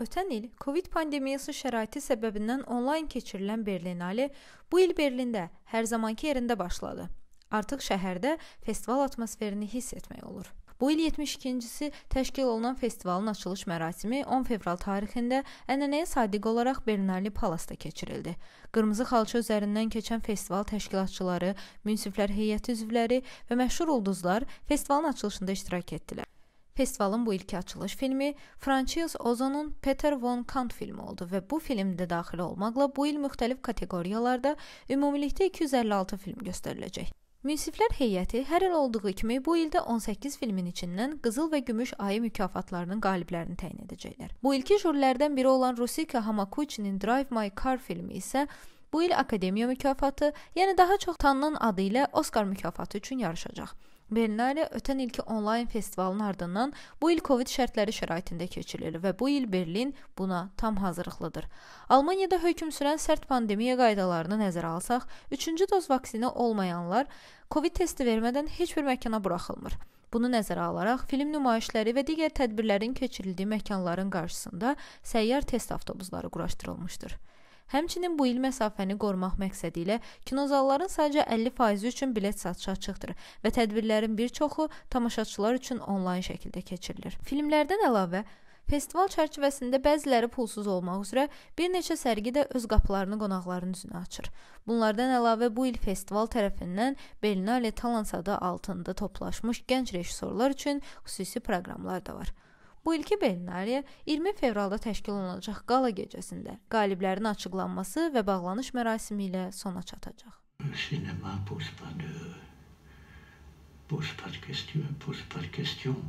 Ötən il Covid pandemiyası şəraiti səbəbindən onlayn keçirilən Berlinale bu il Berlində hər zamanki yerində başladı. Artıq şəhərdə festival atmosferini hiss etmək olur. Bu il 72-ci təşkil olunan festivalın açılış mərasimi 10 fevral tarixində ənənəyə sadiq olaraq Berlinale Palasda keçirildi. Qırmızı xalça üzərindən keçən festival təşkilatçıları, münsiflər heyəti üzvləri və məşhur ulduzlar festivalın açılışında iştirak etdilər. Festivalın bu ilki açılış filmi Francis Ozonun Peter Von Kant filmi oldu və bu filmdə daxil olmaqla bu il müxtəlif kateqoriyalarda ümumilikdə 256 film göstəriləcək. Münsiflər heyəti hər il olduğu kimi bu ildə 18 filmin içindən qızıl və gümüş ayı mükafatlarının qaliblərini təyin edəcəklər. Bu ilki jurilərdən biri olan Rusika Hamakuchinin Drive My Car filmi isə bu il Akademiya mükafatı, yəni daha çox tanınan adı ilə Oskar mükafatı üçün yarışacaq. Berlinale ötən ilki onlayn festivalın ardından bu il Covid şərtləri şəraitində keçirilir və bu il Berlin buna tam hazırlıqlıdır. Almaniyada hökm sürən sərt pandemiya qaydalarını nəzərə alsaq, 3-cü doz vaksini olmayanlar Covid testi vermədən heç bir məkana buraxılmır. Bunu nəzərə alaraq film nümayişləri və digər tədbirlərin keçirildiyi məkanların qarşısında səyyar test avtobusları quraşdırılmışdır. Həmçinin bu il məsafəni qorumaq məqsədi ilə kinozalların sadəcə 50% üçün bilet satışı açıqdır və tədbirlərin bir çoxu tamaşaçılar üçün onlayn şəkildə keçirilir. Filmlərdən əlavə Festival çərçivəsində bəziləri pulsuz olmaq üzrə bir neçə sərgi də öz qapılarını qonaqların üzünə açır. Bunlardan əlavə bu il festival tərəfindən Berlinale Talans adı altında toplaşmış gənc rejissorlar üçün xüsusi proqramlar da var. Bu ilki Berlinariya 20 fevralda təşkil olunacaq qala gecəsində qaliblərin açıqlanması və bağlanış mərasimi ilə sona çatacaq. Sinema pose pas de pose pas de question, pose pas de question.